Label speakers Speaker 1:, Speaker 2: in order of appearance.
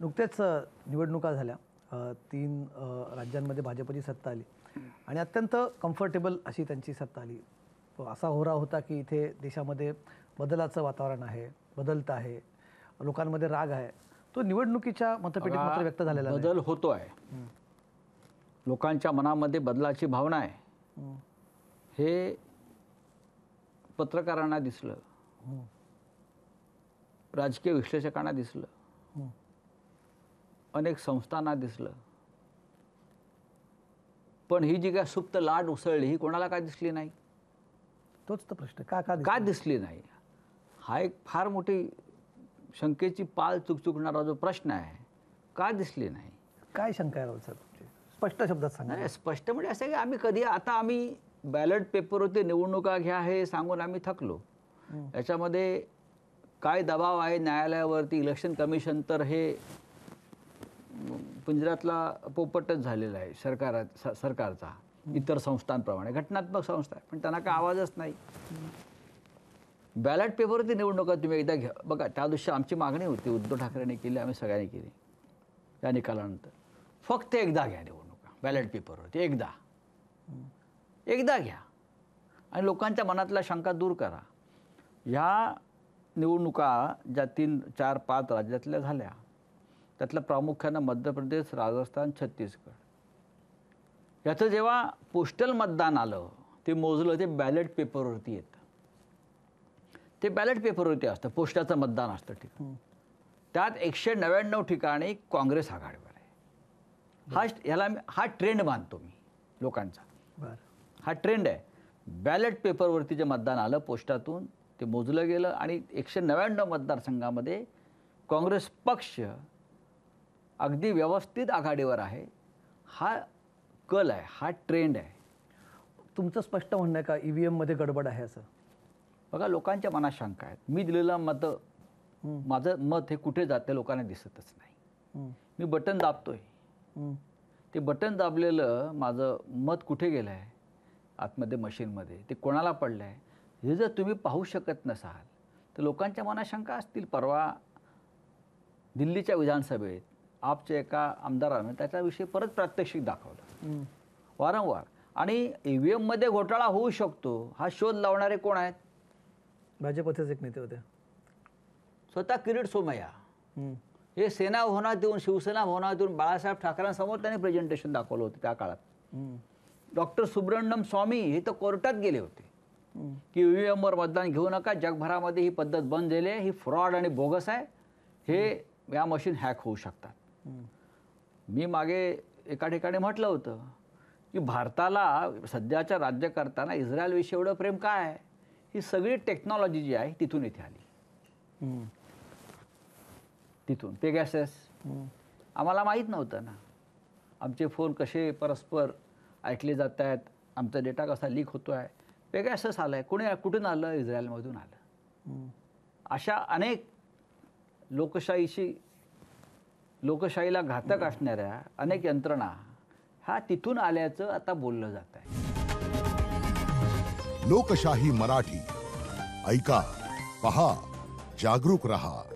Speaker 1: नुकत्याच निवडणुका झाल्या तीन राज्यांमध्ये भाजपची सत्ता आली आणि अत्यंत कम्फर्टेबल अशी त्यांची सत्ता आली असा होरा होता की इथे देशामध्ये बदलाचं वातावरण आहे बदलत आहे लोकांमध्ये राग आहे तो निवडणुकीच्या मतपेटीत मात्र व्यक्त झालेला बदल
Speaker 2: होतो आहे लोकांच्या मनामध्ये बदलाची भावना आहे हे पत्रकारांना दिसलं राजकीय विश्लेषकांना दिसलं अनेक संस्थांना दिसलं पण ही जी काय सुप्त लाट उसळली ही कोणाला काय दिसली नाही तोच तर प्रश्न का का का दिसली नाही हा एक फार मोठी शंकेची पाल चुकचुकणारा जो प्रश्न आहे का दिसली नाही काय शंका आहे सर स्पष्ट शब्दात सांगा स्पष्ट म्हणजे असं की आम्ही कधी आता आम्ही बॅलेट पेपरवरती निवडणुका घ्या हे सांगून आम्ही थकलो याच्यामध्ये काय दबाव आहे न्यायालयावरती इलेक्शन कमिशन तर हे पिंजरातला पोपटच झालेला आहे सरकारात सरकारचा इतर संस्थांप्रमाणे घटनात्मक संस्था आहे पण त्यांना काय आवाजच नाही बॅलेट पेपरवरती निवडणुका तुम्ही एकदा घ्या बघा त्या दिवशी आमची मागणी होती उद्धव ठाकरेंनी केली आम्ही सगळ्यांनी केली त्या निकालानंतर फक्त एकदा घ्या निवडणुका बॅलेट पेपरवरती एकदा एकदा घ्या आणि लोकांच्या मनातल्या शंका दूर करा ह्या निवडणुका ज्या तीन चार पाच राज्यातल्या झाल्या त्यातलं प्रामुख्यानं मध्य प्रदेश राजस्थान छत्तीसगड याचं जेव्हा पोस्टल मतदान आलं ते मोजलं ते बॅलेट पेपरवरती येतं ते बॅलेट पेपरवरती असतं पोस्टाचं मतदान असतं ठिकाण त्यात एकशे नव्याण्णव ठिकाणी काँग्रेस आघाडीवर आहे हा ह्याला हा ट्रेंड मानतो मी लोकांचा हा ट्रेंड आहे बॅलेट पेपरवरती जे मतदान आलं पोस्टातून ते मोजलं गेलं आणि एकशे नव्याण्णव मतदारसंघामध्ये काँग्रेस पक्ष अगदी व्यवस्थित आघाडीवर आहे हा कल आहे हा ट्रेंड आहे
Speaker 1: तुमचं स्पष्ट म्हणणं आहे का ई e व्ही एममध्ये गडबड आहे असं
Speaker 2: बघा लोकांच्या मनात शंका आहेत मी दिलेलं मतं माझं मत हे कुठे जाते लोकांना दिसतच
Speaker 1: नाही
Speaker 2: मी बटन दाबतोय ते बटन दाबलेलं माझं मत कुठे गेलं आहे आतमध्ये मशीनमध्ये ते कोणाला पडलं आहे हे जर तुम्ही पाहू शकत नसाल तर लोकांच्या मनात शंका असतील परवा दिल्लीच्या विधानसभेत आपच्या एका आमदारानं त्याच्याविषयी परत प्रात्यक्षिक दाखवलं वारंवार आणि ई e व्ही एममध्ये घोटाळा होऊ शकतो हा शोध लावणारे कोण आहेत
Speaker 1: भाजपचेच एक नेते होते
Speaker 2: स्वतः किरीट सोमय्या हे सेना भवनात देऊन शिवसेना भवनात येऊन बाळासाहेब ठाकरेंसमोर त्यांनी प्रेझेंटेशन दाखवलं होतं त्या काळात डॉक्टर सुब्रमण्यम स्वामी हे तर कोर्टात गेले होते की व्ही e एमवर मतदान घेऊ नका जगभरामध्ये ही पद्धत बंद झाली आहे ही फ्रॉड आणि बोगस आहे हे या मशीन हॅक होऊ शकतात मी मागे एका ठिकाणी म्हटलं होतं की भारताला सध्याच्या करताना इस्रायलविषयी एवढं प्रेम काय आहे ही सगळी टेक्नॉलॉजी जी आहे तिथून इथे आली तिथून पेगॅसेस आम्हाला माहीत नव्हतं ना आमचे फोन कसे परस्पर ऐकले जात आहेत आमचा डेटा कसा लीक होतो आहे पेगॅसेस आलं आहे कुणी कुठून आलं इस्रायलमधून आलं अशा अनेक लोकशाहीशी लोकशाहीला घातक असणाऱ्या अनेक यंत्रणा हा तिथून आल्याचं आता बोललं जात आहे लोकशाही मराठी ऐका पहा जागरूक रहा